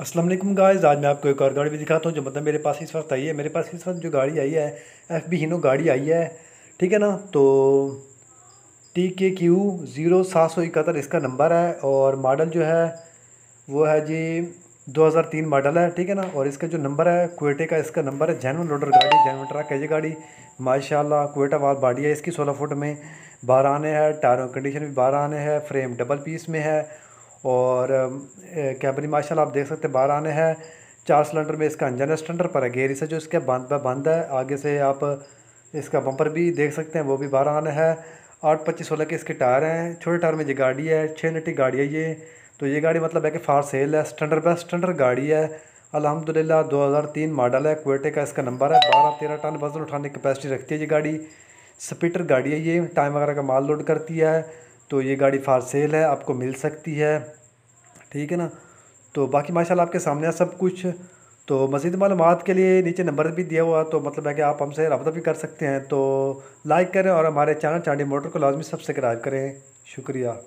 Aslam guys आज मैं आपको एक और गाड़ी भी दिखाता हूँ जो मतलब मेरे पास इस वक्त आई है मेरे पास इस वक्त जो गाड़ी आई है एफ बी हिनो गाड़ी आई है ठीक है ना तो टी के क्यू ज़ीरो सात सौ इकहत्तर इसका नंबर है और मॉडल जो है वो है जी 2003 मॉडल है ठीक है ना और इसका जो नंबर है कोयटे का इसका नंबर है जैन लोडर गाड़ी जैन ट्रक है ये गाड़ी माशाल्लाह कोयटा वाल बाडी है इसकी 16 फुट में बारह आने है टायरों कंडीशन भी बारह आने है फ्रेम डबल पीस में है और कैबरी मार्शल आप देख सकते हैं बाहर आने हैं चार सिलेंडर में इसका इंजन स्टैंडर पर है गेरी से जो इसके बंद बंद है आगे से आप इसका बम्पर भी देख सकते हैं वो भी बाहर आना है आठ पच्चीस सोलह के इसके टायर हैं छोटे टायर में ये गाड़ी है छः नटी गाड़ी है ये तो ये गाड़ी मतलब है कि फार सेल है स्टैंडर पर स्टैंडर गाड़ी है अलहमदिल्ला तीन मॉडल है कोयटे का इसका नंबर है बारह तेरह टन वजन उठाने की कैपेसिटी रखती है ये गाड़ी स्पीटर गाड़ी है ये टाइम वगैरह का माल लोड करती है तो ये गाड़ी फार सेल है आपको मिल सकती है ठीक है ना तो बाकी माशाल्लाह आपके सामने है सब कुछ तो मज़ीद मालूम के लिए नीचे नंबर भी दिया हुआ तो मतलब है कि आप हमसे रबता भी कर सकते हैं तो लाइक करें और हमारे चैनल चांडी मोटर को लाजमी सब्सक्राइब करें शुक्रिया